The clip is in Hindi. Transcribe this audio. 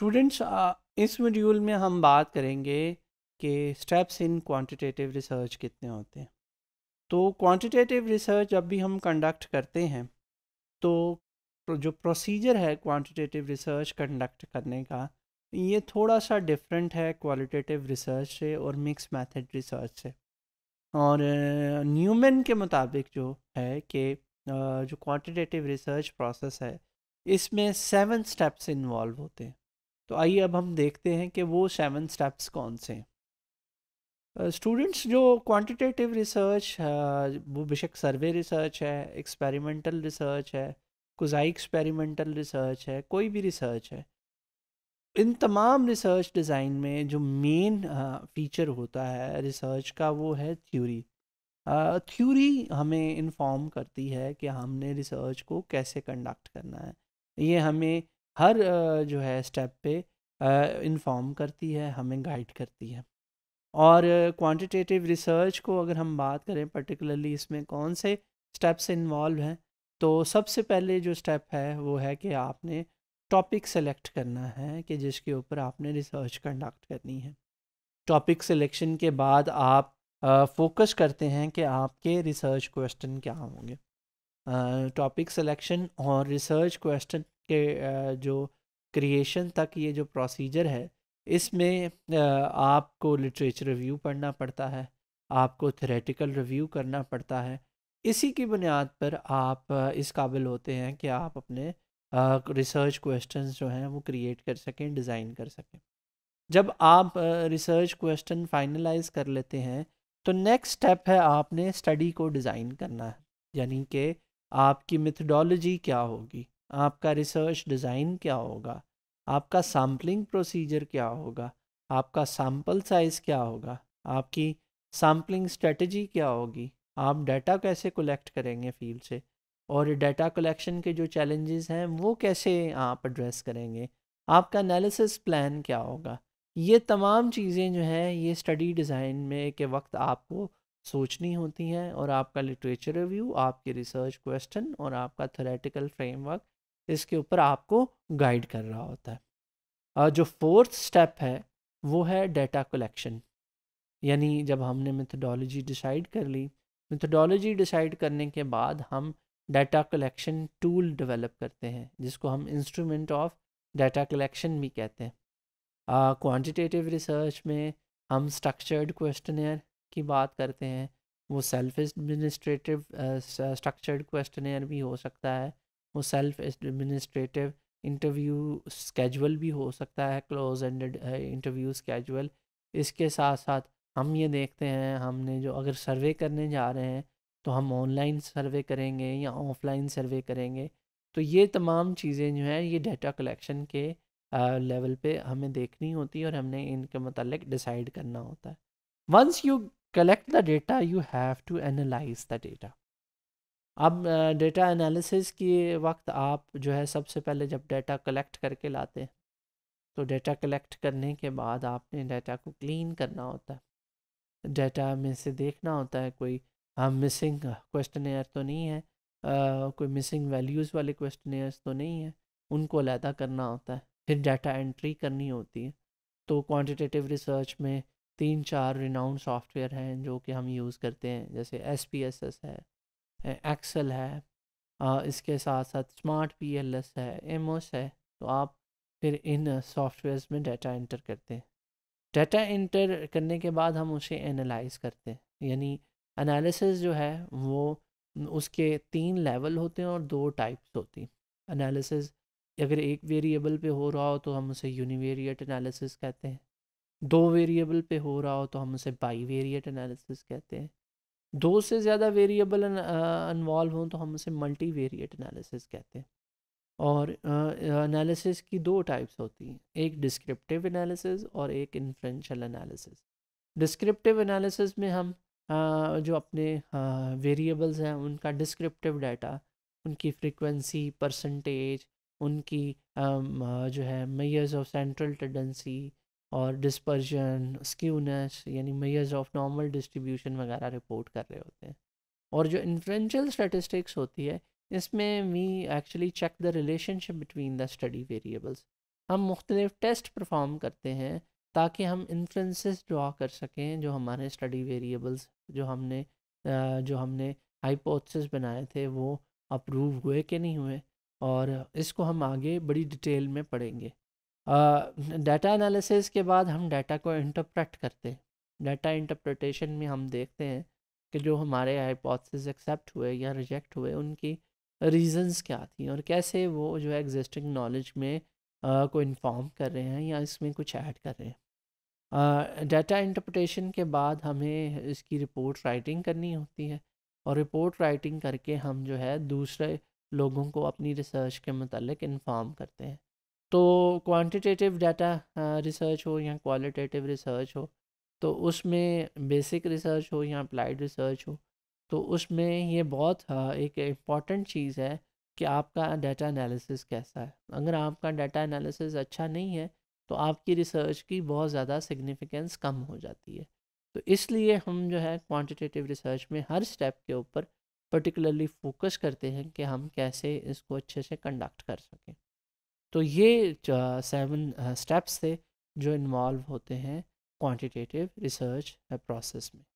स्टूडेंट्स इस मॉड्यूल में हम बात करेंगे कि स्टेप्स इन क्वांटिटेटिव रिसर्च कितने होते हैं तो क्वांटिटेटिव रिसर्च जब भी हम कंडक्ट करते हैं तो जो प्रोसीजर है क्वांटिटेटिव रिसर्च कंडक्ट करने का ये थोड़ा सा डिफरेंट है क्वालिटेटिव रिसर्च से और मिक्स मेथड रिसर्च से और न्यूमैन के मुताबिक जो है कि जो क्वांटिटेटिव रिसर्च प्रोसेस है इसमें सेवन स्टेप्स इन्वॉल्व होते हैं तो आइए अब हम देखते हैं कि वो सेवन स्टेप्स कौन से हैं स्टूडेंट्स uh, जो क्वांटिटेटिव रिसर्च uh, वो बेशक सर्वे रिसर्च है एक्सपेरिमेंटल रिसर्च है कुजाई एक्सपेरिमेंटल रिसर्च है कोई भी रिसर्च है इन तमाम रिसर्च डिज़ाइन में जो मेन फीचर होता है रिसर्च का वो है थ्योरी थ्योरी हमें इन्फॉर्म करती है कि हमने रिसर्च को कैसे कंडक्ट करना है ये हमें हर जो है स्टेप पे इन्फॉर्म करती है हमें गाइड करती है और क्वांटिटेटिव रिसर्च को अगर हम बात करें पर्टिकुलरली इसमें कौन से स्टेप्स इन्वॉल्व हैं तो सबसे पहले जो स्टेप है वो है कि आपने टॉपिक सेलेक्ट करना है कि जिसके ऊपर आपने रिसर्च कंडक्ट करनी है टॉपिक सिलेक्शन के बाद आप फोकस करते हैं कि आपके रिसर्च क्वेश्चन क्या होंगे टॉपिक सिलेक्शन और रिसर्च क्वेश्चन के जो क्रिएशन तक ये जो प्रोसीजर है इसमें आपको लिटरेचर रिव्यू पढ़ना पड़ता है आपको थेरेटिकल रिव्यू करना पड़ता है इसी की बुनियाद पर आप इस काबिल होते हैं कि आप अपने रिसर्च क्वेश्चंस जो हैं वो क्रिएट कर सकें डिज़ाइन कर सकें जब आप रिसर्च क्वेश्चन फाइनलाइज कर लेते हैं तो नेक्स्ट स्टेप है आपने स्टडी को डिज़ाइन करना है यानी कि आपकी मिथडोलॉजी क्या होगी आपका रिसर्च डिज़ाइन क्या होगा आपका सैम्पलिंग प्रोसीजर क्या होगा आपका सैम्पल साइज़ क्या होगा आपकी सैम्पलिंग स्ट्रेटजी क्या होगी आप डाटा कैसे कलेक्ट करेंगे फील्ड से और डाटा कलेक्शन के जो चैलेंजेस हैं वो कैसे आप एड्रेस करेंगे आपका एनालिसिस प्लान क्या होगा ये तमाम चीज़ें जो हैं ये स्टडी डिज़ाइन में के वक्त आपको सोचनी होती हैं और आपका लिटरेचर रिव्यू आपके रिसर्च क्वेश्चन और आपका थोरेटिकल फ्रेमवर्क इसके ऊपर आपको गाइड कर रहा होता है और जो फोर्थ स्टेप है वो है डेटा कलेक्शन यानी जब हमने मेथडोलॉजी डिसाइड कर ली मेथडोलॉजी डिसाइड करने के बाद हम डाटा कलेक्शन टूल डेवलप करते हैं जिसको हम इंस्ट्रूमेंट ऑफ डाटा कलेक्शन भी कहते हैं क्वांटिटेटिव रिसर्च में हम स्ट्रक्चर्ड क्वेश्चनर की बात करते हैं वो सेल्फ एडमिनिस्ट्रेटिव स्ट्रक्चर्ड क्वेश्चनर भी हो सकता है वो सेल्फ एडमिनिस्ट्रेटिव इंटरव्यू स्केजुअल भी हो सकता है क्लोज एंडेड इंटरव्यू स्केजुअल इसके साथ साथ हम ये देखते हैं हमने जो अगर सर्वे करने जा रहे हैं तो हम ऑनलाइन सर्वे करेंगे या ऑफलाइन सर्वे करेंगे तो ये तमाम चीज़ें जो हैं ये डेटा कलेक्शन के लेवल पे हमें देखनी होती है और हमने इनके मतलब डिसाइड करना होता है once you collect the data you have to analyse the data अब डेटा एनालिसिस के वक्त आप जो है सबसे पहले जब डेटा कलेक्ट करके लाते हैं तो डेटा कलेक्ट करने के बाद आपने डेटा को क्लीन करना होता है डेटा में से देखना होता है कोई हम मिसिंग क्वेश्चन तो नहीं है आ, कोई मिसिंग वैल्यूज़ वाले क्वेश्चन तो नहीं है उनको अलहदा करना होता है फिर डाटा एंट्री करनी होती है तो क्वांटिटेटिव रिसर्च में तीन चार रिनाउंड सॉफ्टवेयर हैं जो कि हम यूज़ करते हैं जैसे एस है एक्सेल है इसके साथ साथ स्मार्ट पी एल एस है एमओस है तो आप फिर इन सॉफ्टवेयर्स में डाटा इंटर करते हैं डाटा इंटर करने के बाद हम उसे एनालाइज करते हैं यानी एनालिसिस जो है वो उसके तीन लेवल होते हैं और दो टाइप्स होती हैं एनालिसिस अगर एक वेरिएबल पे हो रहा हो तो हम उसे यूनिवेरिएट एनालिसिस कहते हैं दो वेरिएबल पे हो रहा हो तो हम उसे बाई वेरिएट एनालिसिस कहते हैं दो से ज़्यादा वेरिएबल इन्वॉल्व हों तो हम उसे मल्टी वेरिएट एनालिसिस कहते हैं और एनालिसिस uh, की दो टाइप्स होती हैं एक डिस्क्रिप्टिव एनालिसिस और एक इन्फ्रेंशल एनालिसिस डिस्क्रिप्टिव एनालिसिस में हम uh, जो अपने वेरिएबल्स uh, हैं उनका डिस्क्रिप्टिव डाटा उनकी फ्रीक्वेंसी परसेंटेज उनकी uh, जो है मेयर्स ऑफ सेंट्रल टेंडेंसी और डिस्पर्जन स्क्यूनेस यानी मेयर्स ऑफ नॉर्मल डिस्ट्रीब्यूशन वगैरह रिपोर्ट कर रहे होते हैं और जो इन्फ्लुएंशियल स्टैटिस्टिक्स होती है इसमें we actually check the relationship between the study variables हम मुख्तलिफ टेस्ट परफॉर्म करते हैं ताकि हम इन्फ्लुएंसेस ड्रा कर सकें जो हमारे स्टडी वेरिएबल्स जो हमने जो हमने हाइपोथेसिस बनाए थे वो अप्रूव हुए कि नहीं हुए और इसको हम आगे बड़ी डिटेल में पढ़ेंगे डाटा एनालिसिस के बाद हम डाटा को इंटरप्रेट करते हैं डाटा इंटरप्रटेशन में हम देखते हैं कि जो हमारे हाइपोथेसिस एक्सेप्ट हुए या रिजेक्ट हुए उनकी रीजंस क्या थी और कैसे वो जो है एग्जिस्टिंग नॉलेज में आ, को इन्फॉर्म कर रहे हैं या इसमें कुछ ऐड कर रहे हैं डाटा इंटरप्रटेशन के बाद हमें इसकी रिपोर्ट राइटिंग करनी होती है और रिपोर्ट राइटिंग करके हम जो है दूसरे लोगों को अपनी रिसर्च के मतलब इन्फॉर्म करते हैं तो क्वांटिटेटिव डाटा रिसर्च हो या क्वालिटेटिव रिसर्च हो तो उसमें बेसिक रिसर्च हो या अप्लाइड रिसर्च हो तो उसमें ये बहुत एक इम्पॉर्टेंट चीज़ है कि आपका डाटा एनालिसिस कैसा है अगर आपका डाटा एनालिसिस अच्छा नहीं है तो आपकी रिसर्च की बहुत ज़्यादा सिग्निफिकेंस कम हो जाती है तो इसलिए हम जो है क्वांटिटेटिव रिसर्च में हर स्टेप के ऊपर पर्टिकुलरली फोकस करते हैं कि हम कैसे इसको अच्छे से कंडक्ट कर सकें तो ये सेवन स्टेप्स थे जो इन्वॉल्व होते हैं क्वांटिटेटिव रिसर्च प्रोसेस में